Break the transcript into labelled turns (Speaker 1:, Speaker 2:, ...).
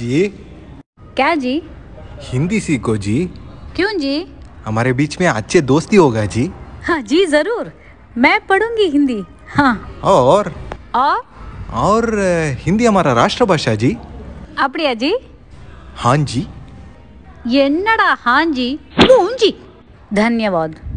Speaker 1: जी क्या जी हिंदी सीखो जी क्यों जी हमारे बीच में अच्छे दोस्ती होगा जी
Speaker 2: हाँ जी जरूर मैं पढ़ूंगी हिंदी हाँ और और
Speaker 1: और हिंदी हमारा राष्ट्रभाषा जी அப்படியா जी हाँ जी
Speaker 3: என்னடா हाँ जी மூஞ்சி
Speaker 4: धन्यवाद